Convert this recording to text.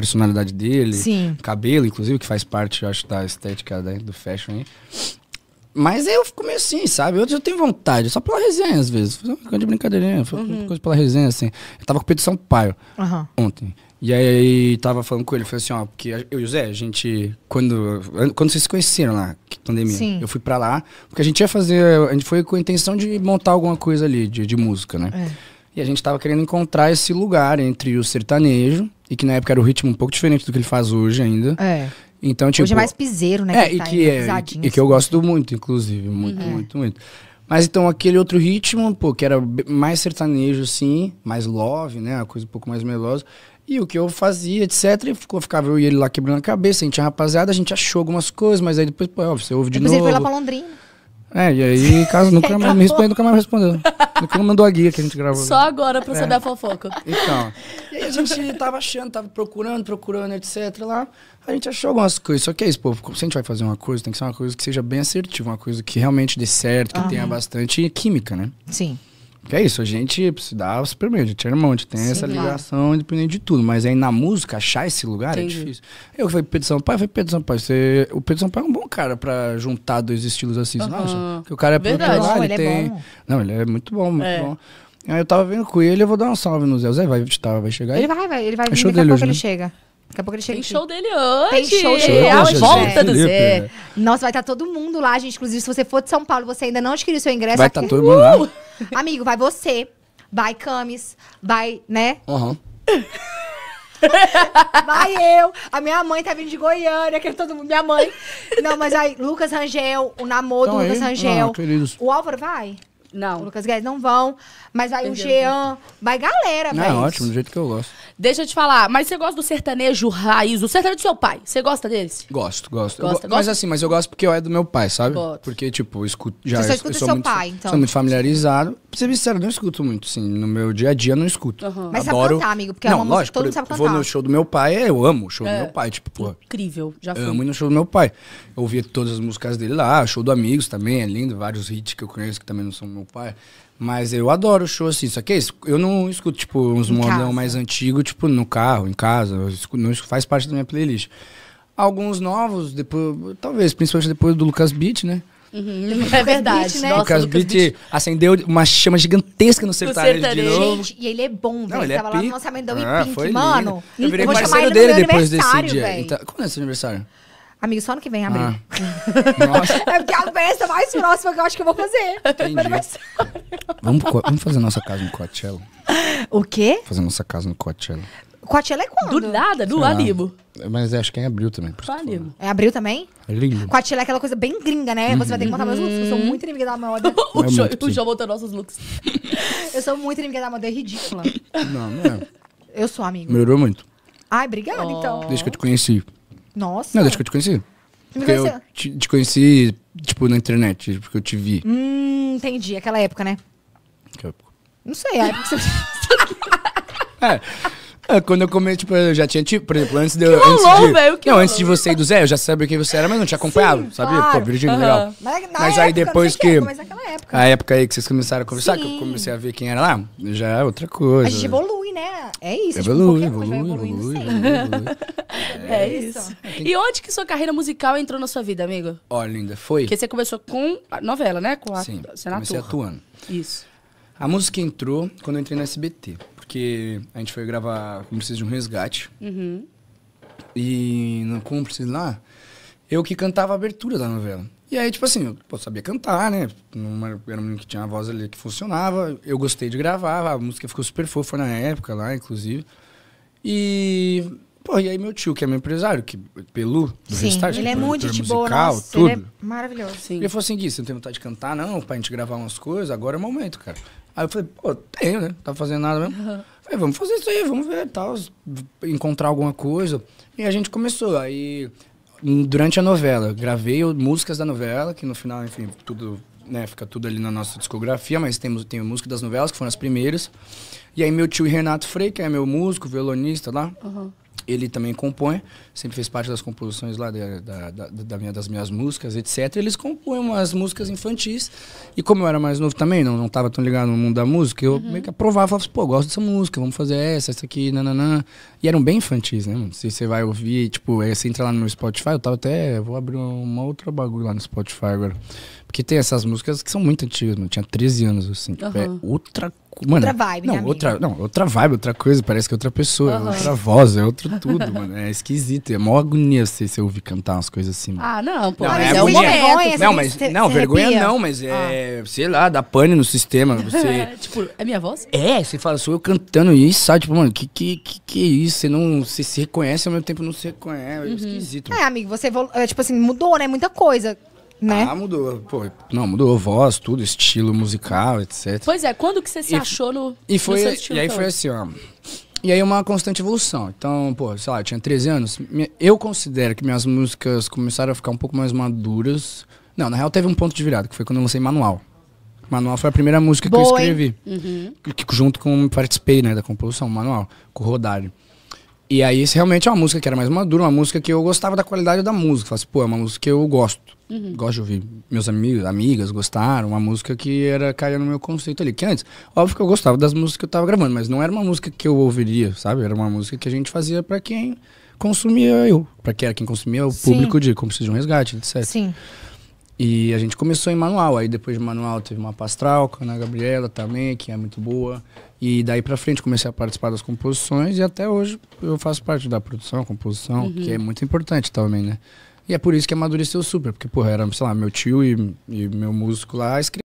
personalidade dele, Sim. cabelo, inclusive, que faz parte, eu acho, da estética né, do fashion aí. Mas eu fico meio assim, sabe? Eu, eu tenho vontade, só pela resenha, às vezes. Fazer uma coisa de brincadeirinha, uhum. coisa pela resenha, assim. Eu tava com o Pedro Sampaio uhum. ontem. E aí tava falando com ele, falei assim, ó, porque eu e o Zé, a gente, quando, quando vocês se conheceram lá, pandemia, Sim. eu fui pra lá, porque a gente ia fazer, a gente foi com a intenção de montar alguma coisa ali, de, de música, né? É. E a gente tava querendo encontrar esse lugar entre o sertanejo e que na época era o um ritmo um pouco diferente do que ele faz hoje ainda. É. Então, tipo, hoje é tipo, mais piseiro, né? É, que e, tá que é e, que eu assim. gosto muito, inclusive. Muito, uhum. muito, muito. Mas então aquele outro ritmo, pô, que era mais sertanejo, assim, mais love, né? Uma coisa um pouco mais melosa. E o que eu fazia, etc. E ficou, ficava eu e ele lá quebrando a cabeça. A gente tinha é rapaziada, a gente achou algumas coisas, mas aí depois, pô, é óbvio, você ouve de novo. Depois ele foi lá pra Londrina. É, e aí, caso então. nunca mais me respondeu, nunca mais respondeu. Nunca mandou a guia que a gente gravou. Só agora pra é. saber a fofoca. Então. E aí a gente tava achando, tava procurando, procurando, etc. Lá, a gente achou algumas coisas. Só que é isso, pô, se a gente vai fazer uma coisa, tem que ser uma coisa que seja bem assertiva, uma coisa que realmente dê certo, que Aham. tenha bastante química, né? Sim. Que é isso, a gente se dá super bem, a gente é irmão, a gente tem Sim, essa ligação claro. independente de tudo. Mas aí na música, achar esse lugar é Entendi. é difícil. Eu falei pro Pedro Sampaio, falei pro Pedro Sampaio, você... o Pedro Sampaio é um bom cara pra juntar dois estilos assim, uhum. nossa. Porque o cara é Verdade. não, ele, é tem... É bom. Não, ele é muito bom, muito é. bom. Aí eu tava vendo com ele, eu vou dar um salve no Zé. O Zé vai, tá, vai chegar aí. Ele vai, vai, ele vai. vir daqui a pouco ele né? chega. Daqui a pouco ele chega Tem aqui. show dele hoje. Tem show dele. a volta do Zé. Né? Nossa, vai estar tá todo mundo lá, gente. Inclusive, se você for de São Paulo, você ainda não adquiriu seu ingresso. Vai estar tá todo mundo lá. Uh! Amigo, vai você. Vai Camis. Vai, né? Aham. Uhum. Vai eu. A minha mãe tá vindo de Goiânia, que é todo mundo. Minha mãe. Não, mas aí, Lucas Rangel, o namoro então do é Lucas aí, Rangel. Não, ah, o Álvaro vai? Não. O Lucas Guedes não vão. Mas aí Entendeu? o Jean. Vai galera, velho. É ótimo, do jeito que eu gosto. Deixa eu te falar, mas você gosta do sertanejo raiz, o sertanejo do seu pai. Você gosta deles? Gosto, gosto. Gosta, go gosta? Mas assim, mas eu gosto porque eu é do meu pai, sabe? Gosto. Porque, tipo, eu escuto. Já, você só escuta eu, eu seu muito, pai, então. Sou muito familiarizado. Pra ser sincero, eu não escuto muito, assim. No meu dia a dia eu não escuto. Uhum. Mas Adoro... sabe cantar, amigo, porque é não, é uma lógico, música todo mundo sabe cantar. Eu Vou no show do meu pai, é, eu amo o show é. do meu pai, tipo, pô. Incrível, já fui. Amo ir no show do meu pai. Eu ouvia todas as músicas dele lá, show do Amigos também, é lindo, vários hits que eu conheço que também não são meu pai. Mas eu adoro show assim, só que é isso. Eu não escuto, tipo, uns modão mais antigos, tipo, no carro, em casa. não faz parte da minha playlist. Alguns novos, depois, talvez, principalmente depois do Lucas Beat, né? Uhum. É verdade. né? Nossa, Lucas, Lucas Beat, acendeu uma chama gigantesca no sertanejo, sertanejo. de novo. Gente, e ele é bom, velho. Ele é tava é lá no lançamento da ah, We Pink, mano. Lindo. Eu virei eu parceiro dele depois desse dia. Então, como é seu aniversário? Amigo, só no que vem abril. Ah. Nossa. é porque a festa mais próxima que eu acho que eu vou fazer. Vamos, vamos fazer nossa casa no Coachella. O quê? Fazer nossa casa no Coachella. Coachella é quando? Do nada, do Alibo. Mas acho que é em abril também. Por Alibo. É abril também? É lindo. Coachella é aquela coisa bem gringa, né? Uhum. Você vai ter que montar meus looks, eu sou uhum. muito inimiga da moda. o, é João, o João nossos looks. eu sou muito inimiga da moda, é ridícula. Não, não é. Eu sou amigo. Melhorou muito. Ai, obrigada, então. oh. então. Desde que eu te conheci. Nossa. Não, desde que eu te conheci. porque eu te, te, conheci, tipo, na internet, porque eu te vi. Hum, entendi. Aquela época, né? Que época? Não sei, a época que você... é. É, quando eu comecei, tipo, eu já tinha, tipo, por exemplo, antes de eu. Antes de, véio, não, rolou. antes de você e do Zé, eu já sabia quem você era, mas não te acompanhava, Sim, sabia? Claro. Pô, Virgínia, uhum. legal. Mas, é mas aí época, depois que. Época, mas é época. A época aí que vocês começaram a conversar, Sim. que eu comecei a ver quem era lá, já é outra coisa. A gente evoluiu né? É isso. É, tipo, evolui, tipo, evolui, evolui, evolui, evolui, É, é isso. isso. É, e onde que sua carreira musical entrou na sua vida, amigo? Olha, linda, foi. Porque você começou com a novela, né? Com a Sim, senatura. comecei atuando. Isso. A música entrou quando eu entrei na SBT, porque a gente foi gravar Cúmplices de um Resgate. Uhum. E no Cúmplices lá, eu que cantava a abertura da novela. E aí, tipo assim, eu pô, sabia cantar, né? Numa, era um menino que tinha uma voz ali que funcionava. Eu gostei de gravar, a música ficou super fofa na época lá, inclusive. E, pô, e aí meu tio, que é meu empresário, que Pelu, do Sim, Restart, ele é muito de musical, boa, nossa, tudo. Ele é maravilhoso. Sim. Ele falou assim, Gui, você não tem vontade de cantar, não? Pra gente gravar umas coisas, agora é o momento, cara. Aí eu falei, pô, tenho, né? Não tava fazendo nada mesmo. Uhum. Falei, vamos fazer isso aí, vamos ver, tal, encontrar alguma coisa. E a gente começou, aí durante a novela. Gravei músicas da novela, que no final, enfim, tudo, né, fica tudo ali na nossa discografia, mas temos tem música das novelas, que foram as primeiras. E aí meu tio Renato Frei, que é meu músico, violonista lá, uhum ele também compõe, sempre fez parte das composições lá da, da, da, da minha, das minhas músicas, etc. Eles compõem umas músicas infantis. E como eu era mais novo também, não, não tava tão ligado no mundo da música, eu uhum. meio que aprovava, falava assim, pô, gosto dessa música, vamos fazer essa, essa aqui, nananã. E eram bem infantis, né, mano? Se você vai ouvir, tipo, você entra lá no meu Spotify, eu tava até. vou abrir uma outra bagulho lá no Spotify agora. Porque tem essas músicas que são muito antigas, mano. Tinha 13 anos, assim. Uhum. É outra Mano, outra vibe, não, né, outra, Não, outra vibe, outra coisa. Parece que é outra pessoa, uhum. é outra voz, é outro tudo, mano. É esquisito. É mó agonia se você ouvir cantar umas coisas assim, mano. Ah, não, pô. Não, mas é, é um momento. Não, mas, não vergonha arrepia. não, mas é, ah. sei lá, dá pane no sistema. Você, tipo, é minha voz? É, você fala, sou eu cantando isso, sabe? Tipo, mano, que que, que, que é isso? Você não você se reconhece ao mesmo tempo não se reconhece. É uhum. esquisito. É, mano. É, amigo, você, é, tipo assim, mudou, né? Muita coisa né? Ah, mudou. Pô, não, mudou voz, tudo, estilo musical, etc. Pois é, quando que você se e, achou no. E, foi, no estilo, e aí foi assim, ó. E aí uma constante evolução. Então, pô, sei lá, eu tinha 13 anos. Eu considero que minhas músicas começaram a ficar um pouco mais maduras. Não, na real teve um ponto de virada, que foi quando eu lancei Manual. Manual foi a primeira música Boa, que eu escrevi. Uhum. Que, junto com. Participei, né, da composição, Manual, com o Rodário. E aí, isso realmente é uma música que era mais madura, uma música que eu gostava da qualidade da música. Falei assim, pô, é uma música que eu gosto. Uhum. Gosto de ouvir. Meus amigos, amigas gostaram. Uma música que era caía no meu conceito ali. Que antes, óbvio que eu gostava das músicas que eu tava gravando, mas não era uma música que eu ouviria, sabe? Era uma música que a gente fazia para quem consumia eu. para quem era quem consumia o Sim. público de Como Precisa de um Resgate, etc. Sim. E a gente começou em manual, aí depois de manual teve uma pastral com a Ana Gabriela também, que é muito boa. E daí pra frente comecei a participar das composições e até hoje eu faço parte da produção, composição, uhum. que é muito importante também, né? E é por isso que amadureceu super, porque, porra, era, sei lá, meu tio e, e meu músico lá escreveu.